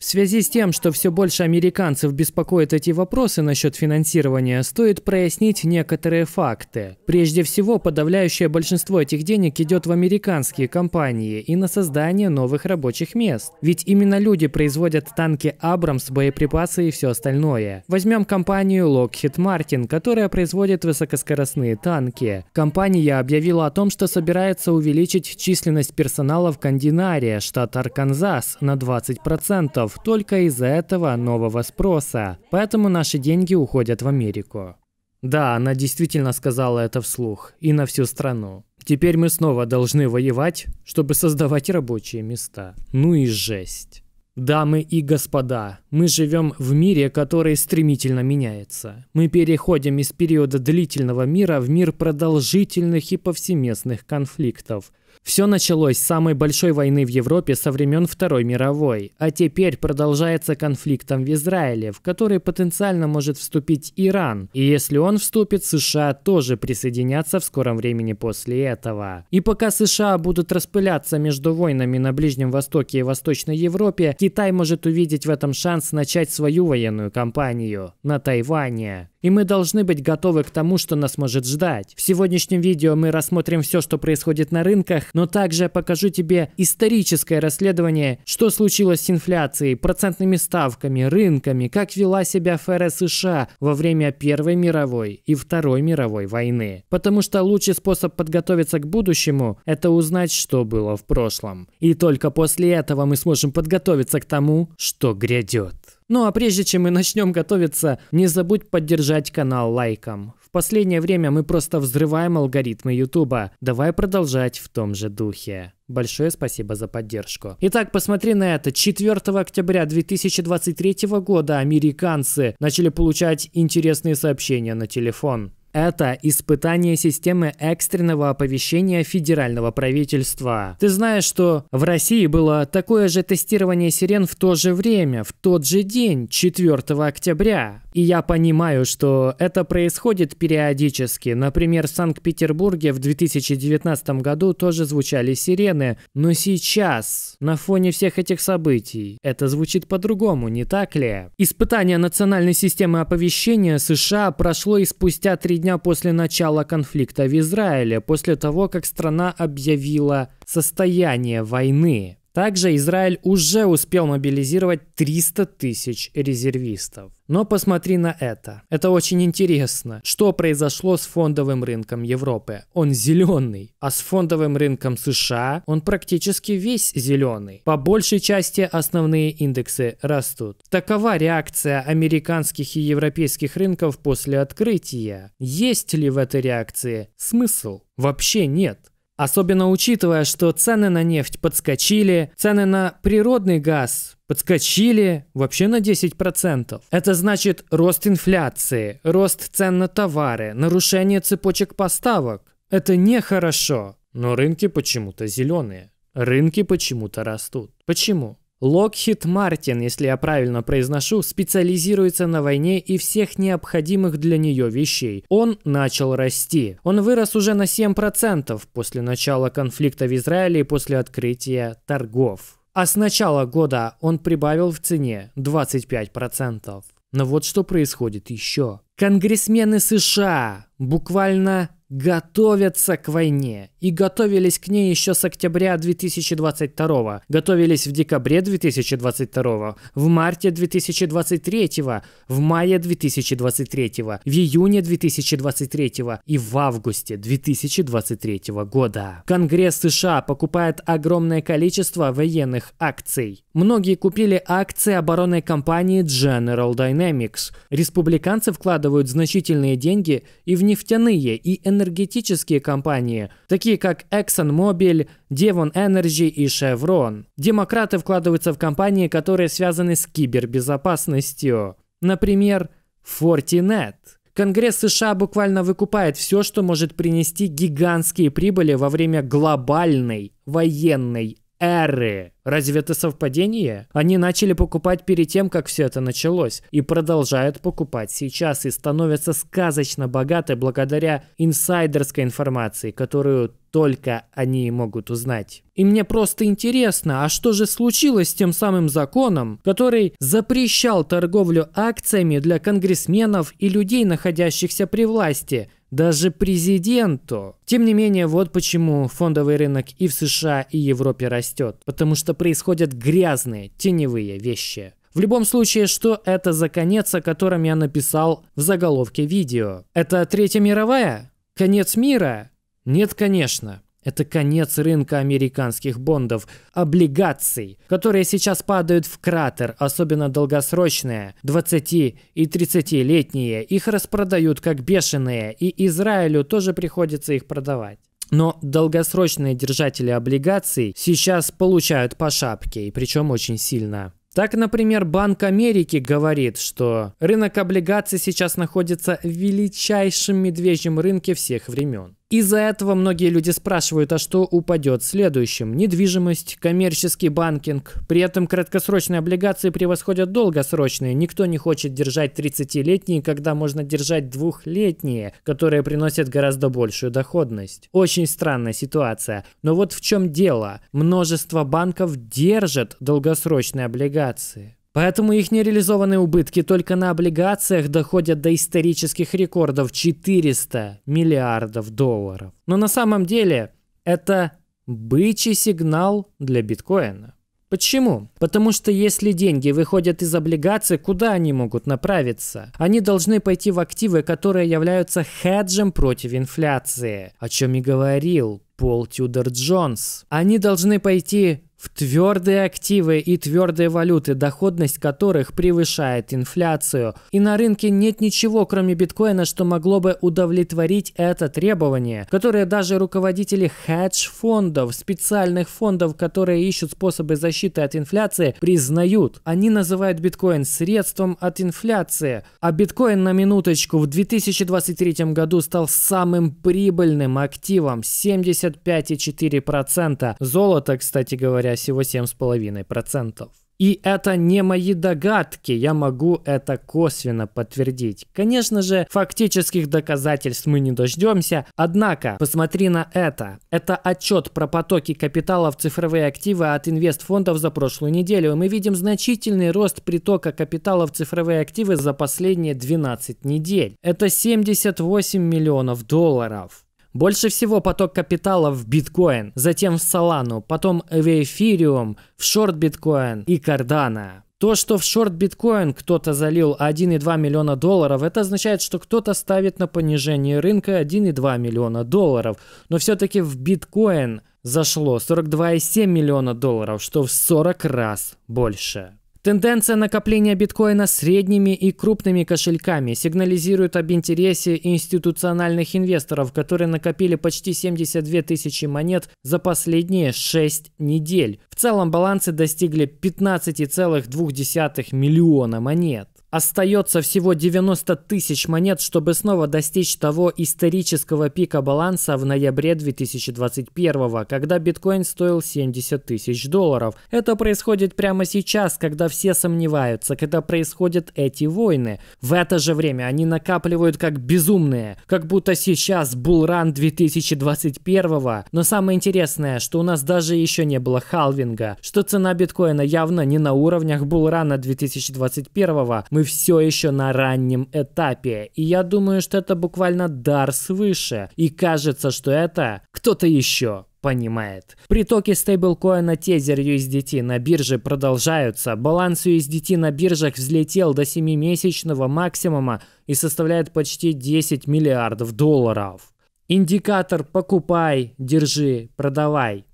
В связи с тем, что все больше американцев беспокоят эти вопросы насчет финансирования, стоит прояснить некоторые факты. Прежде всего, подавляющее большинство этих денег идет в американские компании и на создание новых рабочих мест. Ведь именно люди производят танки Абрамс, боеприпасы и все остальное. Возьмем компанию Lockheed Martin, которая производит высокоскоростные танки. Компания объявила о том, что собирается увеличить численность персонала в Кандинарии, штат Арканзас, на 20% долларов только из-за этого нового спроса, поэтому наши деньги уходят в Америку. Да, она действительно сказала это вслух и на всю страну. Теперь мы снова должны воевать, чтобы создавать рабочие места. Ну и жесть. Дамы и господа, мы живем в мире, который стремительно меняется. Мы переходим из периода длительного мира в мир продолжительных и повсеместных конфликтов, все началось с самой большой войны в Европе со времен Второй мировой, а теперь продолжается конфликтом в Израиле, в который потенциально может вступить Иран, и если он вступит, США тоже присоединятся в скором времени после этого. И пока США будут распыляться между войнами на Ближнем Востоке и Восточной Европе, Китай может увидеть в этом шанс начать свою военную кампанию на Тайване. И мы должны быть готовы к тому, что нас может ждать. В сегодняшнем видео мы рассмотрим все, что происходит на рынках, но также покажу тебе историческое расследование, что случилось с инфляцией, процентными ставками, рынками, как вела себя ФРС США во время Первой мировой и Второй мировой войны. Потому что лучший способ подготовиться к будущему – это узнать, что было в прошлом. И только после этого мы сможем подготовиться к тому, что грядет. Ну а прежде чем мы начнем готовиться, не забудь поддержать канал лайком последнее время мы просто взрываем алгоритмы Ютуба. Давай продолжать в том же духе. Большое спасибо за поддержку. Итак, посмотри на это. 4 октября 2023 года американцы начали получать интересные сообщения на телефон. Это испытание системы экстренного оповещения федерального правительства. Ты знаешь, что в России было такое же тестирование сирен в то же время, в тот же день, 4 октября. И я понимаю, что это происходит периодически. Например, в Санкт-Петербурге в 2019 году тоже звучали сирены. Но сейчас, на фоне всех этих событий, это звучит по-другому, не так ли? Испытание национальной системы оповещения США прошло и спустя три дня после начала конфликта в Израиле, после того, как страна объявила состояние войны. Также Израиль уже успел мобилизировать 300 тысяч резервистов. Но посмотри на это. Это очень интересно. Что произошло с фондовым рынком Европы? Он зеленый. А с фондовым рынком США он практически весь зеленый. По большей части основные индексы растут. Такова реакция американских и европейских рынков после открытия. Есть ли в этой реакции смысл? Вообще нет. Особенно учитывая, что цены на нефть подскочили, цены на природный газ подскочили вообще на 10%. Это значит рост инфляции, рост цен на товары, нарушение цепочек поставок. Это нехорошо. Но рынки почему-то зеленые. Рынки почему-то растут. Почему? Локхит Мартин, если я правильно произношу, специализируется на войне и всех необходимых для нее вещей. Он начал расти. Он вырос уже на 7% после начала конфликта в Израиле и после открытия торгов. А с начала года он прибавил в цене 25%. Но вот что происходит еще. Конгрессмены США буквально готовятся к войне. И готовились к ней еще с октября 2022, готовились в декабре 2022, в марте 2023, в мае 2023, в июне 2023 и в августе 2023 года. Конгресс США покупает огромное количество военных акций. Многие купили акции оборонной компании General Dynamics. Республиканцы вкладывают значительные деньги и в нефтяные и энергетические энергетические компании, такие как ExxonMobil, Devon Energy и Chevron. Демократы вкладываются в компании, которые связаны с кибербезопасностью. Например, Fortinet. Конгресс США буквально выкупает все, что может принести гигантские прибыли во время глобальной военной эры. Разве это совпадение? Они начали покупать перед тем, как все это началось, и продолжают покупать сейчас, и становятся сказочно богаты благодаря инсайдерской информации, которую только они могут узнать. И мне просто интересно, а что же случилось с тем самым законом, который запрещал торговлю акциями для конгрессменов и людей, находящихся при власти – даже президенту. Тем не менее, вот почему фондовый рынок и в США, и Европе растет. Потому что происходят грязные, теневые вещи. В любом случае, что это за конец, о котором я написал в заголовке видео? Это Третья мировая? Конец мира? Нет, конечно. Это конец рынка американских бондов, облигаций, которые сейчас падают в кратер, особенно долгосрочные, 20- и 30-летние. Их распродают как бешеные, и Израилю тоже приходится их продавать. Но долгосрочные держатели облигаций сейчас получают по шапке, и причем очень сильно. Так, например, Банк Америки говорит, что рынок облигаций сейчас находится в величайшем медвежьем рынке всех времен. Из-за этого многие люди спрашивают, а что упадет следующим? Недвижимость, коммерческий банкинг. При этом краткосрочные облигации превосходят долгосрочные. Никто не хочет держать 30-летние, когда можно держать двухлетние, которые приносят гораздо большую доходность. Очень странная ситуация. Но вот в чем дело. Множество банков держат долгосрочные облигации. Поэтому их нереализованные убытки только на облигациях доходят до исторических рекордов 400 миллиардов долларов. Но на самом деле это бычий сигнал для биткоина. Почему? Потому что если деньги выходят из облигаций, куда они могут направиться? Они должны пойти в активы, которые являются хеджем против инфляции, о чем и говорил Пол Тюдор Джонс. Они должны пойти в твердые активы и твердые валюты, доходность которых превышает инфляцию. И на рынке нет ничего, кроме биткоина, что могло бы удовлетворить это требование, которое даже руководители хедж-фондов, специальных фондов, которые ищут способы защиты от инфляции, признают. Они называют биткоин средством от инфляции. А биткоин на минуточку в 2023 году стал самым прибыльным активом 75,4%. Золото, кстати говоря, говоря, всего 7,5%. И это не мои догадки, я могу это косвенно подтвердить. Конечно же, фактических доказательств мы не дождемся, однако посмотри на это. Это отчет про потоки капитала в цифровые активы от инвестфондов за прошлую неделю. Мы видим значительный рост притока капитала в цифровые активы за последние 12 недель. Это 78 миллионов долларов. Больше всего поток капитала в биткоин, затем в солану, потом в эфириум, в шорт биткоин и Cardano. То, что в шорт биткоин кто-то залил 1,2 миллиона долларов, это означает, что кто-то ставит на понижение рынка 1,2 миллиона долларов. Но все-таки в биткоин зашло 42,7 миллиона долларов, что в 40 раз больше. Тенденция накопления биткоина средними и крупными кошельками сигнализирует об интересе институциональных инвесторов, которые накопили почти 72 тысячи монет за последние 6 недель. В целом балансы достигли 15,2 миллиона монет. Остается всего 90 тысяч монет, чтобы снова достичь того исторического пика баланса в ноябре 2021, когда биткоин стоил 70 тысяч долларов. Это происходит прямо сейчас, когда все сомневаются, когда происходят эти войны. В это же время они накапливают как безумные, как будто сейчас булран 2021. Но самое интересное, что у нас даже еще не было халвинга, что цена биткоина явно не на уровнях булрана 2021. Мы мы все еще на раннем этапе, и я думаю, что это буквально дар свыше, и кажется, что это кто-то еще понимает. Притоки стейблкоина Тезер USDT на бирже продолжаются. Баланс USDT на биржах взлетел до 7-месячного максимума и составляет почти 10 миллиардов долларов. Индикатор «покупай», «держи», «продавай»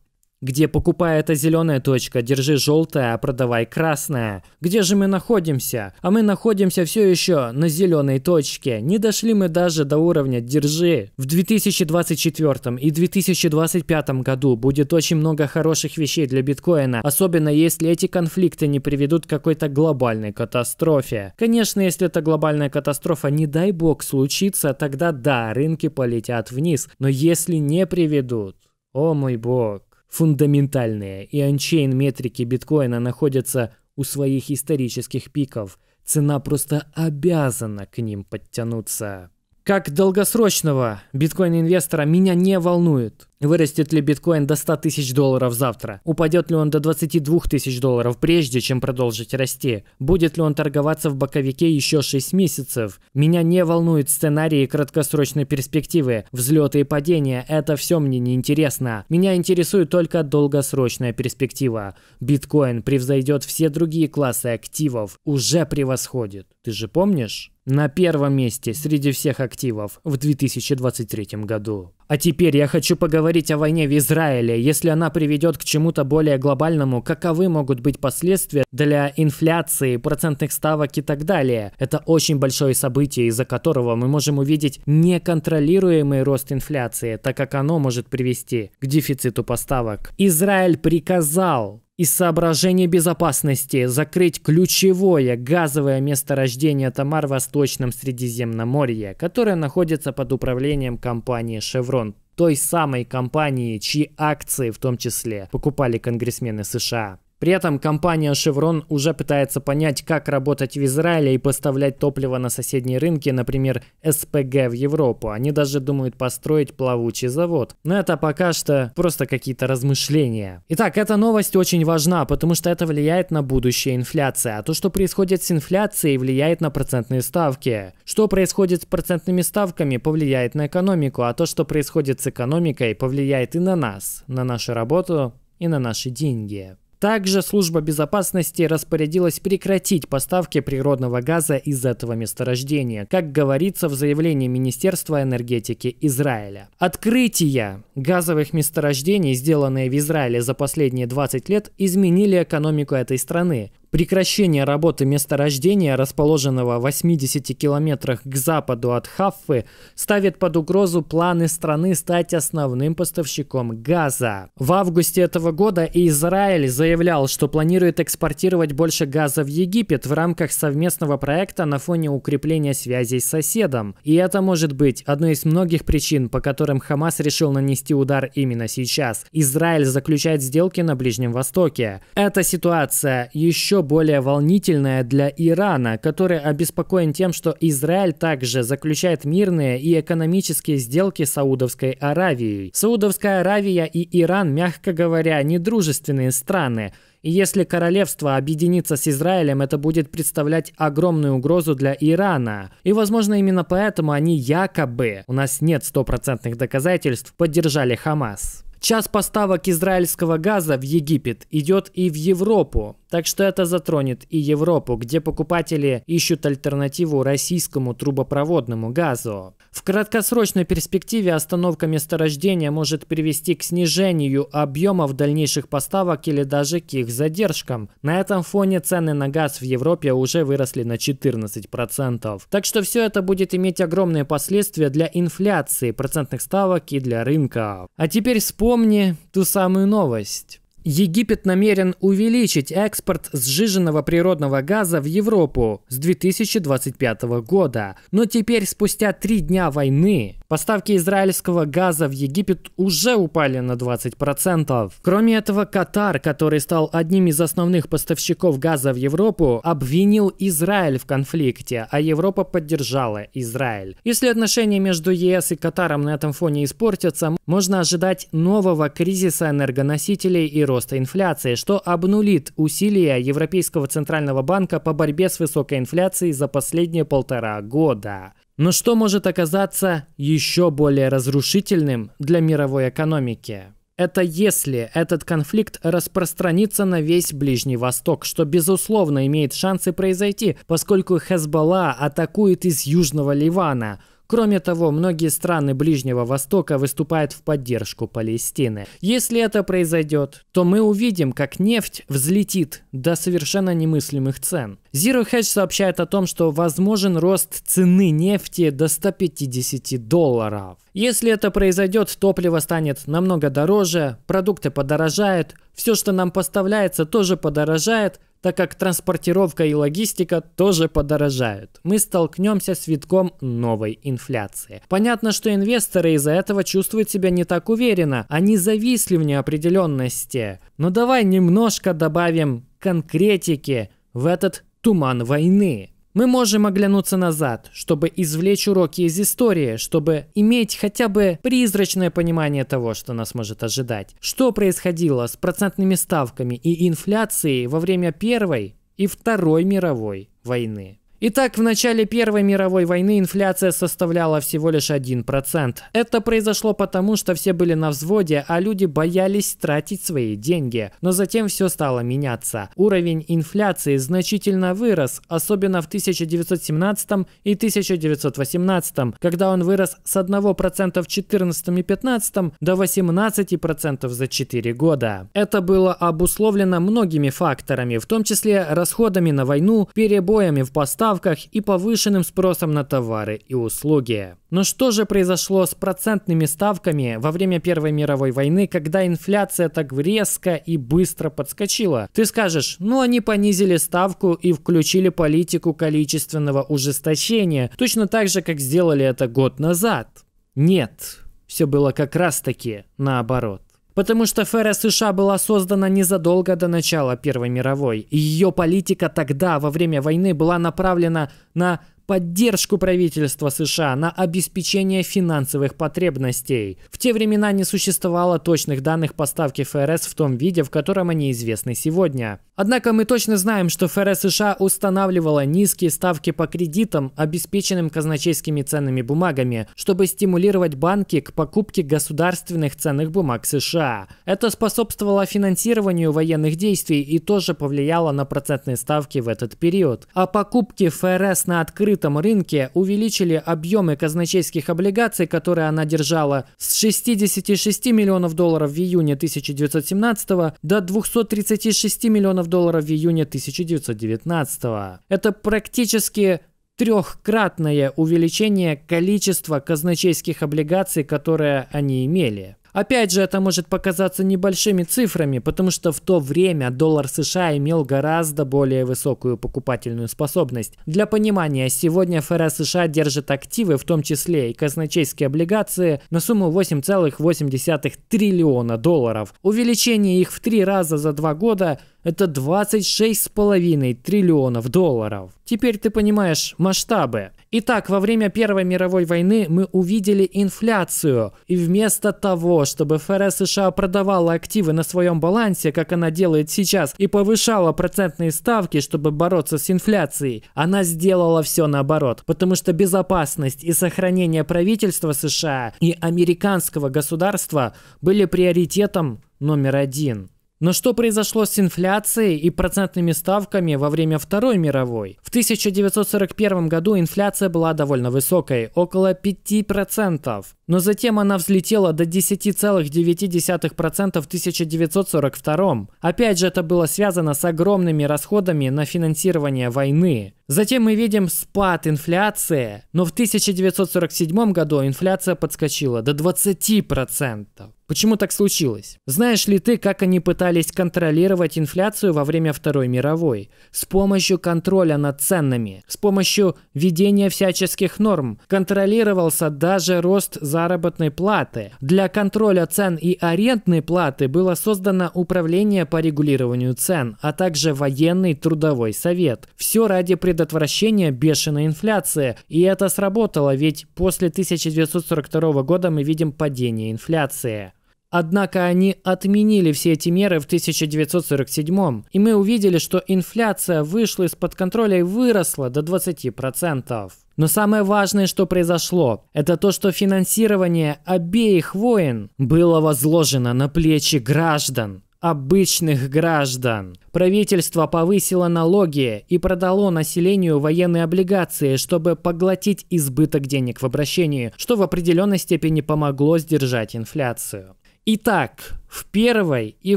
Где покупая эта зеленая точка, держи желтая, а продавай красная. Где же мы находимся? А мы находимся все еще на зеленой точке. Не дошли мы даже до уровня держи. В 2024 и 2025 году будет очень много хороших вещей для биткоина, особенно если эти конфликты не приведут к какой-то глобальной катастрофе. Конечно, если эта глобальная катастрофа, не дай бог, случится, тогда да, рынки полетят вниз. Но если не приведут, о мой бог фундаментальные, и анчейн метрики биткоина находятся у своих исторических пиков. Цена просто обязана к ним подтянуться. Как долгосрочного биткоин-инвестора меня не волнует, Вырастет ли биткоин до 100 тысяч долларов завтра? Упадет ли он до 22 тысяч долларов прежде, чем продолжить расти? Будет ли он торговаться в боковике еще 6 месяцев? Меня не волнуют сценарии краткосрочной перспективы, взлеты и падения, это все мне не интересно. Меня интересует только долгосрочная перспектива. Биткоин превзойдет все другие классы активов, уже превосходит. Ты же помнишь? на первом месте среди всех активов в 2023 году. А теперь я хочу поговорить говорить о войне в Израиле. Если она приведет к чему-то более глобальному, каковы могут быть последствия для инфляции, процентных ставок и так далее? Это очень большое событие, из-за которого мы можем увидеть неконтролируемый рост инфляции, так как оно может привести к дефициту поставок. Израиль приказал из соображений безопасности закрыть ключевое газовое месторождение Тамар в Восточном Средиземноморье, которое находится под управлением компании «Шеврон» той самой компании, чьи акции в том числе покупали конгрессмены США. При этом компания Chevron уже пытается понять, как работать в Израиле и поставлять топливо на соседние рынки, например, СПГ в Европу. Они даже думают построить плавучий завод. Но это пока что просто какие-то размышления. Итак, эта новость очень важна, потому что это влияет на будущее инфляции. А то, что происходит с инфляцией, влияет на процентные ставки. Что происходит с процентными ставками, повлияет на экономику, а то, что происходит с экономикой, повлияет и на нас, на нашу работу и на наши деньги. Также служба безопасности распорядилась прекратить поставки природного газа из этого месторождения, как говорится в заявлении Министерства энергетики Израиля. Открытия газовых месторождений, сделанные в Израиле за последние 20 лет, изменили экономику этой страны. Прекращение работы месторождения, расположенного в 80 километрах к западу от Хаффы, ставит под угрозу планы страны стать основным поставщиком газа. В августе этого года Израиль заявлял, что планирует экспортировать больше газа в Египет в рамках совместного проекта на фоне укрепления связей с соседом. И это может быть одной из многих причин, по которым Хамас решил нанести удар именно сейчас. Израиль заключает сделки на Ближнем Востоке. Эта ситуация еще еще более волнительная для Ирана, который обеспокоен тем, что Израиль также заключает мирные и экономические сделки с Саудовской Аравией. Саудовская Аравия и Иран, мягко говоря, недружественные страны. И если королевство объединится с Израилем, это будет представлять огромную угрозу для Ирана. И, возможно, именно поэтому они якобы, у нас нет стопроцентных доказательств, поддержали Хамас. Час поставок израильского газа в Египет идет и в Европу. Так что это затронет и Европу, где покупатели ищут альтернативу российскому трубопроводному газу. В краткосрочной перспективе остановка месторождения может привести к снижению объемов дальнейших поставок или даже к их задержкам. На этом фоне цены на газ в Европе уже выросли на 14%. Так что все это будет иметь огромные последствия для инфляции, процентных ставок и для рынка. А теперь вспомни ту самую новость. Египет намерен увеличить экспорт сжиженного природного газа в Европу с 2025 года. Но теперь, спустя три дня войны, поставки израильского газа в Египет уже упали на 20%. Кроме этого, Катар, который стал одним из основных поставщиков газа в Европу, обвинил Израиль в конфликте, а Европа поддержала Израиль. Если отношения между ЕС и Катаром на этом фоне испортятся, можно ожидать нового кризиса энергоносителей и роста роста инфляции, что обнулит усилия Европейского центрального банка по борьбе с высокой инфляцией за последние полтора года. Но что может оказаться еще более разрушительным для мировой экономики? Это если этот конфликт распространится на весь Ближний Восток, что безусловно имеет шансы произойти, поскольку Хезбалла атакует из Южного Ливана – Кроме того, многие страны Ближнего Востока выступают в поддержку Палестины. Если это произойдет, то мы увидим, как нефть взлетит до совершенно немыслимых цен. Zero Hedge сообщает о том, что возможен рост цены нефти до 150 долларов. Если это произойдет, топливо станет намного дороже, продукты подорожают, все, что нам поставляется, тоже подорожает, так как транспортировка и логистика тоже подорожают. Мы столкнемся с витком новой инфляции. Понятно, что инвесторы из-за этого чувствуют себя не так уверенно, они а зависли в неопределенности. Но давай немножко добавим конкретики в этот туман войны. Мы можем оглянуться назад, чтобы извлечь уроки из истории, чтобы иметь хотя бы призрачное понимание того, что нас может ожидать. Что происходило с процентными ставками и инфляцией во время Первой и Второй мировой войны. Итак, в начале Первой мировой войны инфляция составляла всего лишь 1%. Это произошло потому, что все были на взводе, а люди боялись тратить свои деньги. Но затем все стало меняться. Уровень инфляции значительно вырос, особенно в 1917 и 1918, когда он вырос с 1% в 14 и 15 до 18% за 4 года. Это было обусловлено многими факторами, в том числе расходами на войну, перебоями в поставках, ставках и повышенным спросом на товары и услуги. Но что же произошло с процентными ставками во время Первой мировой войны, когда инфляция так резко и быстро подскочила? Ты скажешь, ну они понизили ставку и включили политику количественного ужесточения, точно так же, как сделали это год назад. Нет, все было как раз таки наоборот. Потому что ФРС США была создана незадолго до начала Первой мировой. И ее политика тогда, во время войны, была направлена на поддержку правительства США на обеспечение финансовых потребностей. В те времена не существовало точных данных поставки ФРС в том виде, в котором они известны сегодня. Однако мы точно знаем, что ФРС США устанавливала низкие ставки по кредитам, обеспеченным казначейскими ценными бумагами, чтобы стимулировать банки к покупке государственных ценных бумаг США. Это способствовало финансированию военных действий и тоже повлияло на процентные ставки в этот период. А покупки ФРС на открытом открытом рынке увеличили объемы казначейских облигаций, которые она держала с 66 миллионов долларов в июне 1917 до 236 миллионов долларов в июне 1919. Это практически трехкратное увеличение количества казначейских облигаций, которые они имели. Опять же, это может показаться небольшими цифрами, потому что в то время доллар США имел гораздо более высокую покупательную способность. Для понимания, сегодня ФРС США держит активы, в том числе и казначейские облигации, на сумму 8,8 триллиона долларов. Увеличение их в три раза за два года – это 26,5 триллионов долларов. Теперь ты понимаешь масштабы. Итак, во время Первой мировой войны мы увидели инфляцию. И вместо того, чтобы ФРС США продавала активы на своем балансе, как она делает сейчас, и повышала процентные ставки, чтобы бороться с инфляцией, она сделала все наоборот. Потому что безопасность и сохранение правительства США и американского государства были приоритетом номер один. Но что произошло с инфляцией и процентными ставками во время Второй мировой? В 1941 году инфляция была довольно высокой, около 5%, но затем она взлетела до 10,9% в 1942. Опять же, это было связано с огромными расходами на финансирование войны. Затем мы видим спад инфляции, но в 1947 году инфляция подскочила до 20%. Почему так случилось? Знаешь ли ты, как они пытались контролировать инфляцию во время Второй мировой? С помощью контроля над ценами, с помощью введения всяческих норм. Контролировался даже рост заработной платы. Для контроля цен и арендной платы было создано Управление по регулированию цен, а также военный трудовой совет. Все ради предотвращения предотвращения бешеной инфляции. И это сработало, ведь после 1942 года мы видим падение инфляции. Однако они отменили все эти меры в 1947, и мы увидели, что инфляция вышла из-под контроля и выросла до 20%. Но самое важное, что произошло, это то, что финансирование обеих войн было возложено на плечи граждан обычных граждан. Правительство повысило налоги и продало населению военные облигации, чтобы поглотить избыток денег в обращении, что в определенной степени помогло сдержать инфляцию. Итак, в Первой и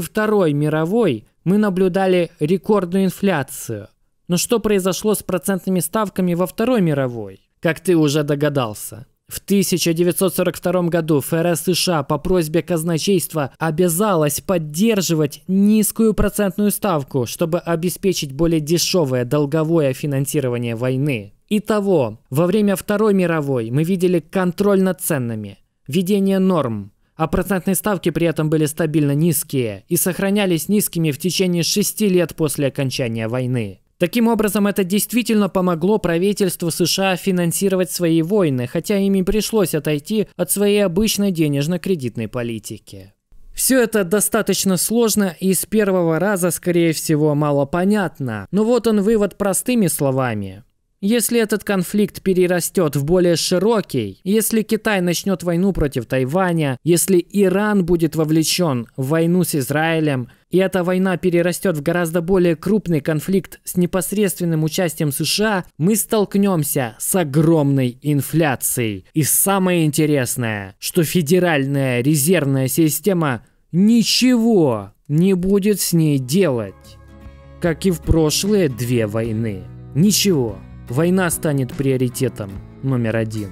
Второй мировой мы наблюдали рекордную инфляцию. Но что произошло с процентными ставками во Второй мировой? Как ты уже догадался, в 1942 году ФРС США по просьбе казначейства обязалась поддерживать низкую процентную ставку, чтобы обеспечить более дешевое долговое финансирование войны. Итого, во время Второй мировой мы видели контроль над ценами, введение норм, а процентные ставки при этом были стабильно низкие и сохранялись низкими в течение шести лет после окончания войны. Таким образом, это действительно помогло правительству США финансировать свои войны, хотя им и пришлось отойти от своей обычной денежно-кредитной политики. Все это достаточно сложно и с первого раза, скорее всего, мало понятно. Но вот он вывод простыми словами. Если этот конфликт перерастет в более широкий, если Китай начнет войну против Тайваня, если Иран будет вовлечен в войну с Израилем – и эта война перерастет в гораздо более крупный конфликт с непосредственным участием США, мы столкнемся с огромной инфляцией. И самое интересное, что Федеральная резервная система ничего не будет с ней делать. Как и в прошлые две войны. Ничего. Война станет приоритетом номер один.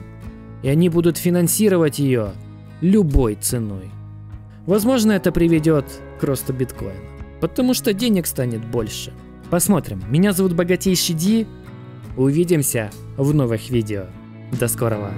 И они будут финансировать ее любой ценой. Возможно, это приведет к росту биткоина, потому что денег станет больше. Посмотрим. Меня зовут Богатейший Ди. Увидимся в новых видео. До скорого.